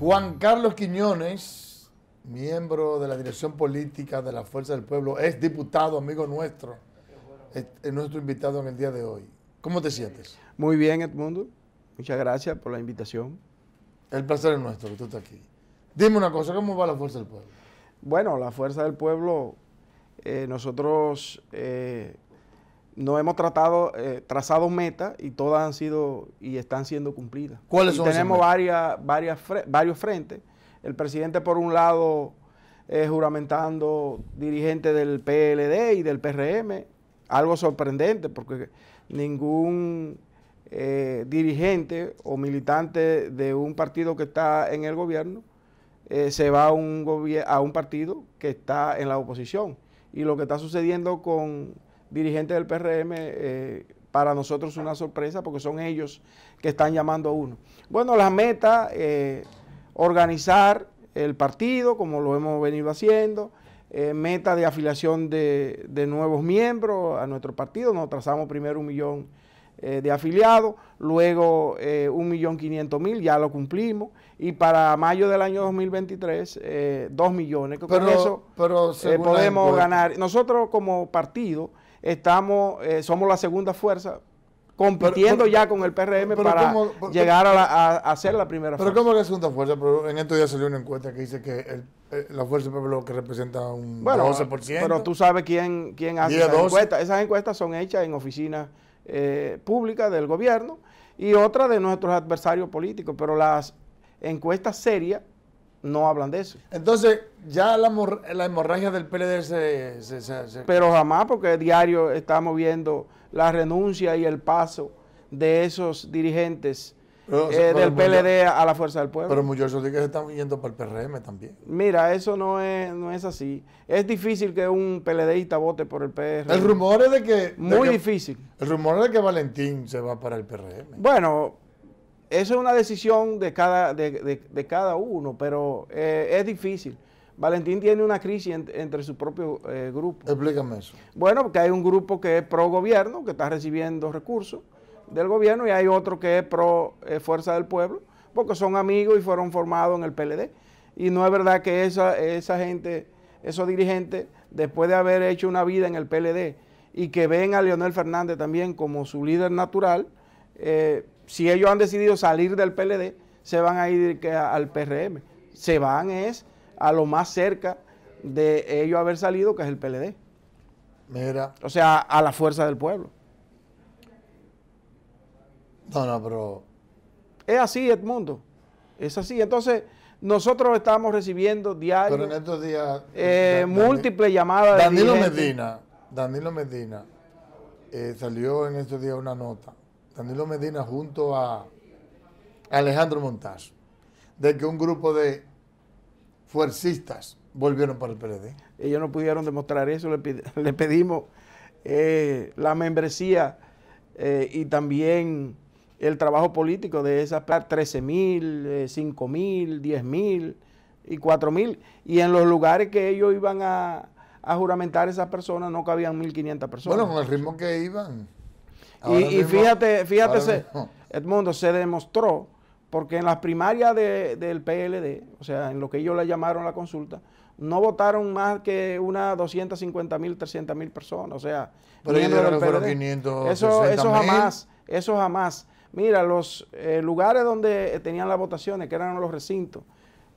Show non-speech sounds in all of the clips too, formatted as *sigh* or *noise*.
Juan Carlos Quiñones, miembro de la dirección política de la Fuerza del Pueblo, es diputado, amigo nuestro, es, nuestro invitado en el día de hoy. ¿Cómo te sientes? Muy bien, Edmundo. Muchas gracias por la invitación. El placer es nuestro que tú estés aquí. Dime una cosa, ¿cómo va la Fuerza del Pueblo? Bueno, la Fuerza del Pueblo, eh, nosotros eh, no hemos tratado, eh, trazado metas y todas han sido y están siendo cumplidas. ¿Cuáles Tenemos varias, varias varios frentes. El presidente, por un lado, eh, juramentando dirigente del PLD y del PRM, algo sorprendente porque ningún eh, dirigente o militante de un partido que está en el gobierno se va a un, a un partido que está en la oposición. Y lo que está sucediendo con Dirigente del PRM, eh, para nosotros una sorpresa porque son ellos que están llamando a uno. Bueno, la meta, eh, organizar el partido, como lo hemos venido haciendo, eh, meta de afiliación de, nuevos miembros a nuestro partido, nos trazamos primero un millón de afiliados, luego un millón quinientos mil, ya lo cumplimos, y para mayo del año 2023, dos millones, con eso podemos ganar. Nosotros como partido estamos, eh, somos la segunda fuerza compitiendo ya con el PRM para llegar a, la, ser la primera fuerza. Pero ¿cómo es la segunda fuerza? Pero en estos días salió una encuesta que dice que eh, la fuerza del pueblo que representa un 12%. Pero tú sabes quién, quién hace esas encuestas. Esas encuestas son hechas en oficinas eh, públicas del gobierno y otras de nuestros adversarios políticos, pero las encuestas serias no hablan de eso. Entonces, ya la, la hemorragia del PLD se, se, Pero jamás, porque diario estamos viendo la renuncia y el paso de esos dirigentes eh, del PLD a la Fuerza del Pueblo. Pero muchos dicen que se están yendo para el PRM también. Mira, eso no es, no es así. Es difícil que un PLDista vote por el PRM. El rumor es de que... Muy difícil. El rumor es de que Valentín se va para el PRM. Bueno eso es una decisión de cada, de, de, cada uno, pero eh, es difícil. Valentín tiene una crisis entre su propio eh, grupo. Explícame eso. Bueno, porque hay un grupo que es pro gobierno, que está recibiendo recursos del gobierno, y hay otro que es pro eh, fuerza del pueblo, porque son amigos y fueron formados en el PLD. Y no es verdad que esa, esa gente, esos dirigentes, después de haber hecho una vida en el PLD y que ven a Leonel Fernández también como su líder natural, eh, si ellos han decidido salir del PLD, se van a ir al PRM. Se van es a lo más cerca de ellos haber salido, que es el PLD. Mira. O sea, a la fuerza del pueblo. No, no, pero... Es así, Edmundo. Es así. Entonces, nosotros estamos recibiendo diario... Eh, eh, múltiples llamadas de Danilo Medina, Danilo Medina, eh, salió en estos días una nota Danilo Medina junto a Alejandro Montaz, de que un grupo de fuercistas volvieron para el PLD. Ellos no pudieron demostrar eso, le, *laughs* pedimos eh, la membresía eh, y también el trabajo político de esas 13 mil, 5 eh, mil, 10 mil y 4 mil. Y en los lugares que ellos iban a, a juramentar esas personas no cabían 1.500 personas. Bueno, con el ritmo que iban. Y, fíjate, fíjate, Edmundo, se demostró, porque en las primarias de, del PLD, o sea, en lo que ellos le llamaron la consulta, no votaron más que unas 250 mil, 300 mil personas, o sea, Pero eso, eso jamás, eso jamás. Mira, los eh, lugares donde tenían las votaciones, que eran los recintos,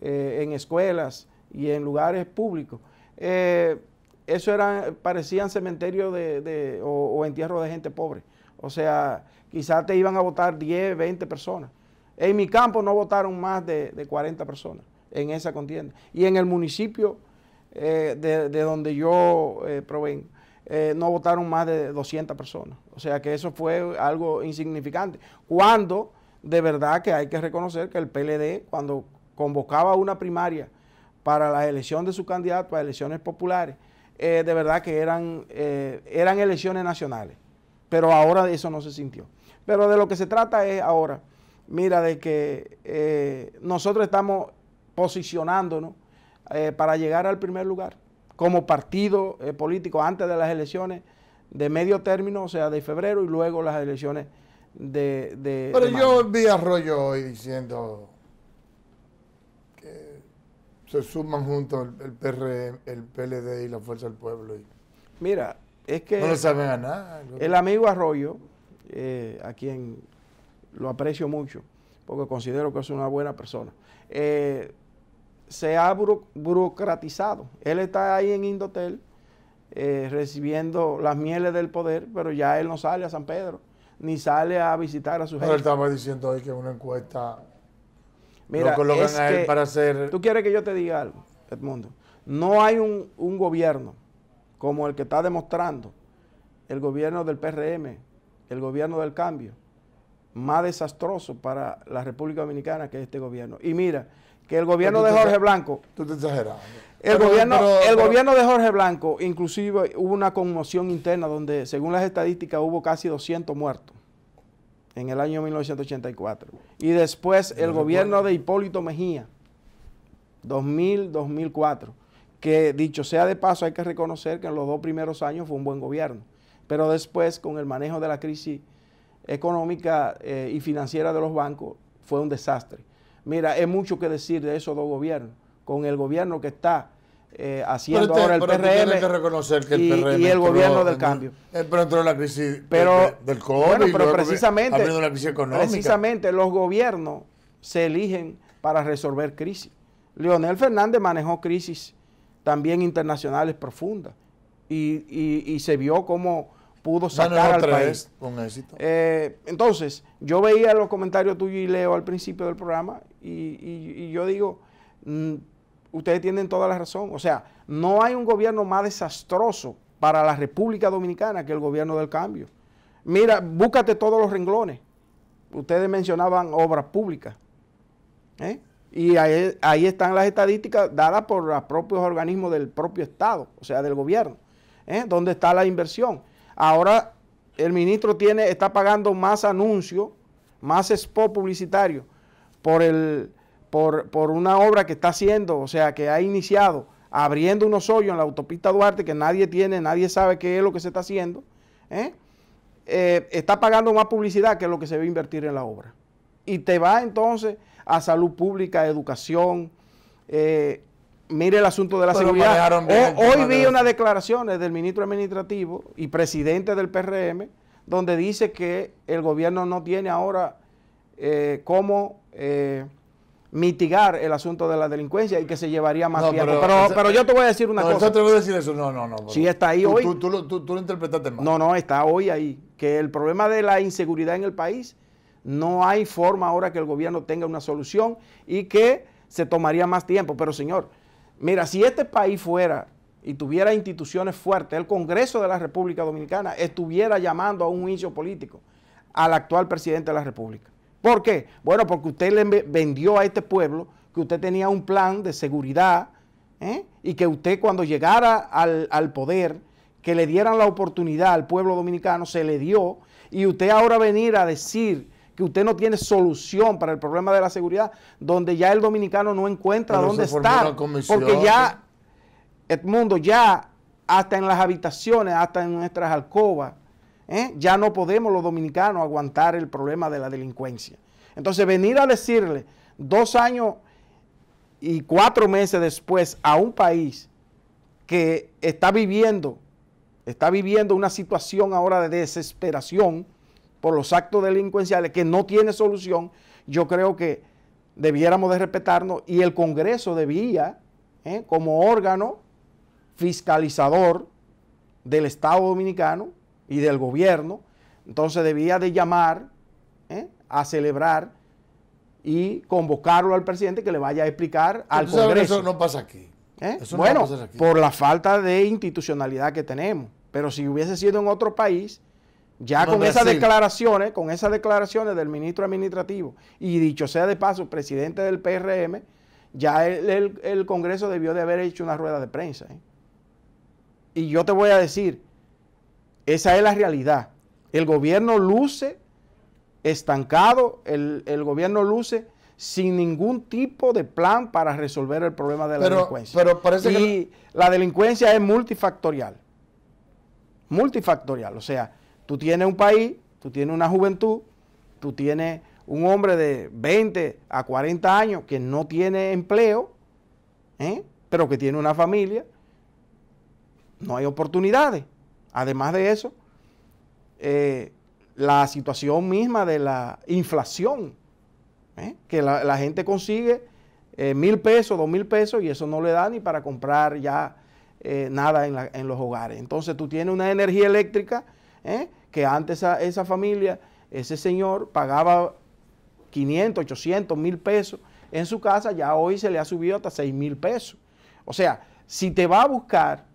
eh, en escuelas y en lugares públicos, eh, eso eran, parecían cementerios de, o, o de gente pobre. O sea, quizás te iban a votar 10, 20 personas. En mi campo no votaron más de, 40 personas en esa contienda. Y en el municipio eh, de, donde yo eh, provengo, eh, no votaron más de 200 personas. O sea que eso fue algo insignificante. Cuando de verdad que hay que reconocer que el PLD, cuando convocaba una primaria para la elección de su candidato a elecciones populares, de verdad que eran, eran elecciones nacionales. Pero ahora eso no se sintió. Pero de lo que se trata es ahora, mira, de que eh, nosotros estamos posicionándonos eh, para llegar al primer lugar como partido eh, político antes de las elecciones de medio término, o sea, de febrero y luego las elecciones de... de Pero yo vi a Arroyo hoy diciendo que se suman juntos el, PRM, el PLD e, y la Fuerza del Pueblo. Y... Mira, es que no saben El amigo Arroyo, eh, a quien lo aprecio mucho, porque considero que es una buena persona, eh, se ha burocratizado. Él está ahí en Indotel eh, recibiendo las mieles del poder, pero ya él no sale a San Pedro, ni sale a visitar a su gente. Pero él estaba diciendo hoy que una encuesta Mira, lo colocan a él para hacer... Tú quieres que yo te diga algo, Edmundo. No hay un gobierno como el que está demostrando el gobierno del PRM, el gobierno del cambio, más desastroso para la República Dominicana que este gobierno. Y mira, que el gobierno de Jorge Blanco... Tú te exageras. El, gobierno, gobierno de Jorge Blanco, inclusive hubo una conmoción interna donde, según las estadísticas, hubo casi 200 muertos en el año 1984. Y después el gobierno de Hipólito Mejía, 2000-2004 que dicho sea de paso, hay que reconocer que en los dos primeros años fue un buen gobierno, pero después con el manejo de la crisis económica eh, y financiera de los bancos fue un desastre. Mira, hay mucho que decir de esos dos gobiernos, con el gobierno que está eh, haciendo ahora el PRM, reconocer que el y, el gobierno del cambio. Pero entró en la crisis del, COVID. Bueno, pero precisamente, crisis económica. precisamente los gobiernos se eligen para resolver crisis. Leonel Fernández manejó crisis también internacionales profundas. Y, y, se vio cómo pudo sacar al país. Con éxito. Eh, entonces, yo veía los comentarios tuyos y Leo al principio del programa y, yo digo, mm, ustedes tienen toda la razón. O sea, no hay un gobierno más desastroso para la República Dominicana que el gobierno del cambio. Mira, búscate todos los renglones. Ustedes mencionaban obras públicas. ¿eh? Y ahí, están las estadísticas dadas por los propios organismos del propio Estado, o sea, del gobierno. ¿eh? ¿Dónde está la inversión? Ahora el ministro tiene, está pagando más anuncios, más spot publicitario por, por, una obra que está haciendo, o sea, que ha iniciado abriendo unos hoyos en la autopista Duarte que nadie tiene, nadie sabe qué es lo que se está haciendo, ¿eh? Eh, está pagando más publicidad que lo que se va a invertir en la obra. Y te va entonces a salud pública, educación. Eh, mire el asunto de la seguridad. hoy, vi unas declaraciones del ministro administrativo y presidente del PRM donde dice que el gobierno no tiene ahora eh, cómo eh, mitigar el asunto de la delincuencia y que se llevaría más tiempo. Pero, pero, yo te voy a decir una cosa. No, no, no. Si está ahí hoy. tú, lo interpretaste mal. No, no, está hoy ahí. Que el problema de la inseguridad en el país no hay forma ahora que el gobierno tenga una solución y que se tomaría más tiempo. Pero señor, mira, si este país fuera y tuviera instituciones fuertes, el Congreso de la República Dominicana estuviera llamando a un juicio político al actual presidente de la República. ¿Por qué? Bueno, porque usted le vendió a este pueblo que usted tenía un plan de seguridad ¿eh? y que usted cuando llegara al, al poder, que le dieran la oportunidad al pueblo dominicano, se le dio, y usted ahora venir a decir que usted no tiene solución para el problema de la seguridad, donde ya el dominicano no encuentra dónde está Porque ya, Edmundo, ya hasta en las habitaciones, hasta en nuestras alcobas, ¿eh? ya no podemos los dominicanos aguantar el problema de la delincuencia. Entonces, venir a decirle dos años y cuatro meses después a un país que está viviendo, está viviendo una situación ahora de desesperación, por los actos delincuenciales que no tiene solución, yo creo que debiéramos de respetarnos y el Congreso debía, ¿eh? como órgano fiscalizador del Estado Dominicano y del gobierno, entonces debía de llamar ¿eh? a celebrar y convocarlo al presidente que le vaya a explicar al Congreso. eso no pasa aquí. ¿Eh? bueno, por la falta de institucionalidad que tenemos. Pero si hubiese sido en otro país, ya con esas declaraciones, con esas declaraciones del ministro administrativo y dicho sea de paso, presidente del PRM, ya el, Congreso debió de haber hecho una rueda de prensa. ¿eh? Y yo te voy a decir, esa es la realidad. El gobierno luce estancado, el, gobierno luce sin ningún tipo de plan para resolver el problema de la delincuencia. y la delincuencia es multifactorial. Multifactorial, o sea, Tú tienes un país, tú tienes una juventud, tú tienes un hombre de 20 a 40 años que no tiene empleo, ¿eh? pero que tiene una familia, no hay oportunidades. Además de eso, eh, la situación misma de la inflación, ¿eh? que la, gente consigue mil pesos, dos mil pesos y eso no le da ni para comprar ya nada en los hogares. Entonces tú tienes una energía eléctrica ¿eh? que antes esa, esa, familia, ese señor pagaba 500, 800, mil pesos en su casa, ya hoy se le ha subido hasta 6 mil pesos. O sea, si te va a buscar,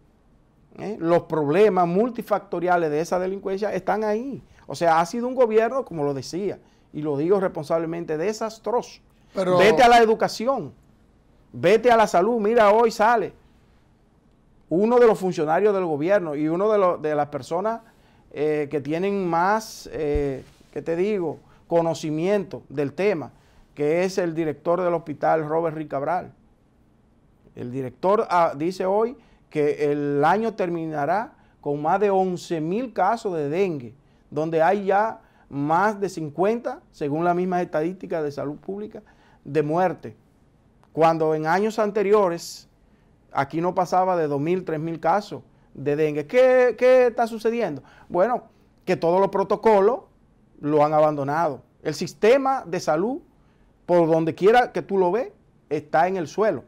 ¿eh? los problemas multifactoriales de esa delincuencia están ahí. O sea, ha sido un gobierno, como lo decía, y lo digo responsablemente, desastroso. Vete a la educación, vete a la salud, mira, hoy sale uno de los funcionarios del gobierno y uno de las personas eh, que tienen más, eh, ¿qué te digo?, conocimiento del tema, que es el director del hospital Robert Ricabral. El director ah, dice hoy que el año terminará con más de 11 mil casos de dengue, donde hay ya más de 50, según las mismas estadísticas de salud pública, de muerte. Cuando en años anteriores aquí no pasaba de 2.000, 3.000 casos de dengue. ¿Qué, está sucediendo? Bueno, que todos los protocolos lo han abandonado. El sistema de salud, por donde quiera que tú lo ves, está en el suelo.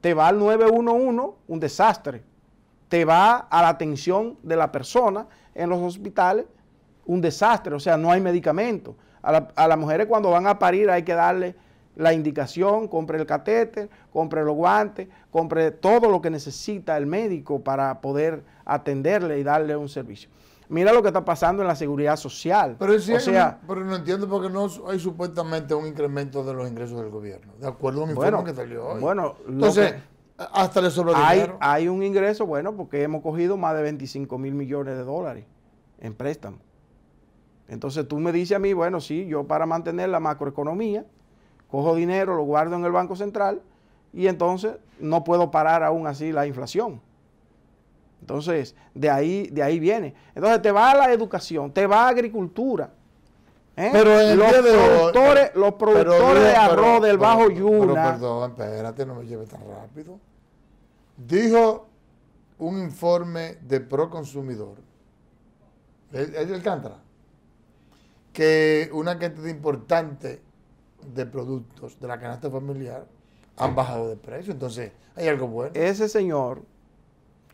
Te va al 911, un desastre. Te va a la atención de la persona en los hospitales, un desastre. O sea, no hay medicamento. A, a las mujeres cuando van a parir hay que darle la indicación, compre el catéter, compre los guantes, compre todo lo que necesita el médico para poder atenderle y darle un servicio. Mira lo que está pasando en la seguridad social. Pero, o sea, pero no entiendo por qué no hay supuestamente un incremento de los ingresos del gobierno, de acuerdo a un informe bueno, que salió hoy. Bueno, entonces, hasta le sobró hay, Hay un ingreso, bueno, porque hemos cogido más de 25 mil millones de dólares en préstamo. Entonces tú me dices a mí, bueno, sí, yo para mantener la macroeconomía, cojo dinero, lo guardo en el Banco Central y entonces no puedo parar aún así la inflación. Entonces, de ahí, de ahí viene. Entonces, te va la educación, te va la agricultura. ¿eh? Pero el los, productores, de... los productores de arroz del Bajo pero, Yuna. perdón, espérate, no me lleve tan rápido. Dijo un informe de Proconsumidor, el, el Cantra. que una cantidad importante de productos de la canasta familiar han bajado de precio. Entonces, hay algo bueno. Ese señor,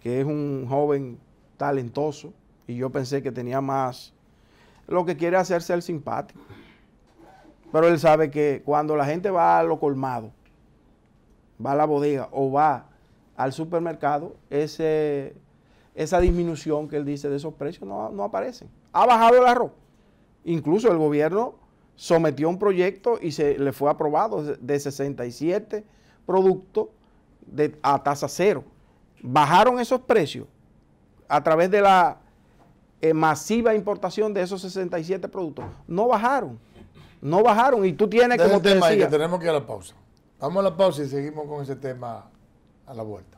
que es un joven talentoso, y yo pensé que tenía más, lo que quiere hacerse el simpático. Pero él sabe que cuando la gente va a lo colmado, va a la bodega o va al supermercado, ese, esa disminución que él dice de esos precios no, no aparece. Ha bajado el arroz. Incluso el gobierno sometió un proyecto y se le fue aprobado de 67 productos de, a tasa cero. Bajaron esos precios a través de la eh, masiva importación de esos 67 productos. No bajaron, no bajaron. Y tú tienes, como que tenemos que la pausa. Vamos a la pausa y seguimos con ese tema a la vuelta.